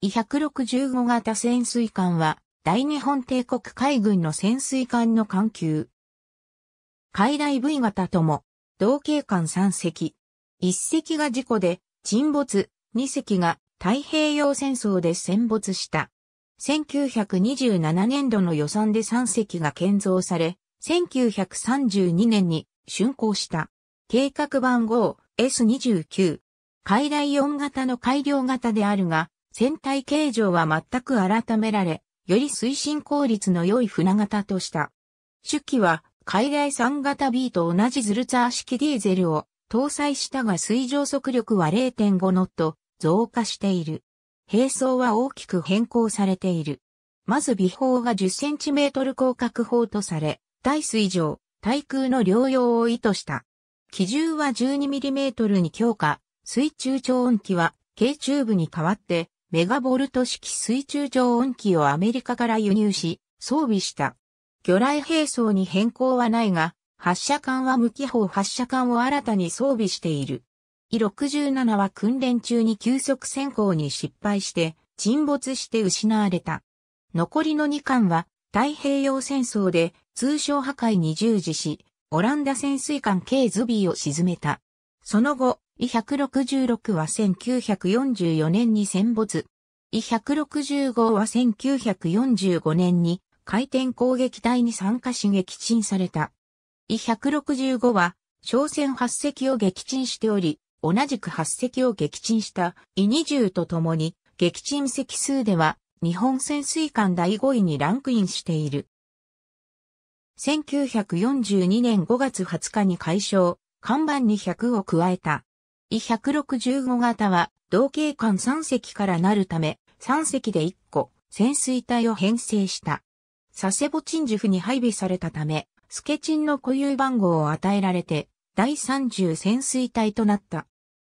E165 型潜水艦は、大日本帝国海軍の潜水艦の艦級。海大 V 型とも、同型艦3隻。1隻が事故で沈没、2隻が太平洋戦争で戦没した。1927年度の予算で3隻が建造され、1932年に竣工した。計画番号 S29。海大4型の改良型であるが、船体形状は全く改められ、より推進効率の良い船型とした。主機は海外3型 B と同じズルツァー式ディーゼルを搭載したが水上速力は0.5ノット増加している。並走は大きく変更されている。まず尾砲が1 0トル広角砲とされ、対水上、対空の両用を意図した。機重は1 2トルに強化、水中超音機は軽中部に代わってメガボルト式水中上音機をアメリカから輸入し、装備した。魚雷兵装に変更はないが、発射管は無機砲発射管を新たに装備している。E67 は訓練中に急速潜航に失敗して沈没して失われた。残りの2艦は太平洋戦争で通商破壊に従事し、オランダ潜水艦 K ズビーを沈めた。その後、イ166は1944年に戦没。イ165は1945年に回転攻撃隊に参加し撃沈された。イ165は商船8隻を撃沈しており、同じく8隻を撃沈したイ20とともに撃沈隻数では日本潜水艦第5位にランクインしている。1942年5月20日に解消、看板に100を加えた。E165 型は、同型艦3隻からなるため、3隻で1個、潜水隊を編成した。佐世保鎮守府に配備されたため、スケチンの固有番号を与えられて、第30潜水隊となった。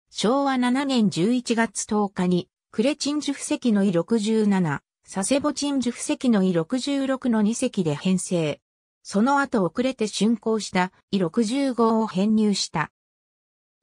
昭和7年11月10日に、クレチンジュ布石の E67、佐世保鎮ュ布石の E66 の2隻で編成。その後遅れて竣工した E65 を編入した。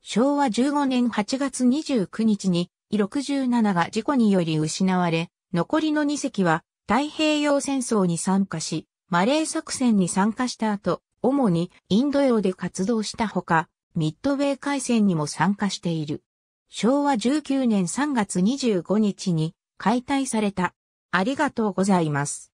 昭和15年8月29日に、イ67が事故により失われ、残りの2隻は太平洋戦争に参加し、マレー作戦に参加した後、主にインド洋で活動したほか、ミッドウェー海戦にも参加している。昭和19年3月25日に解体された。ありがとうございます。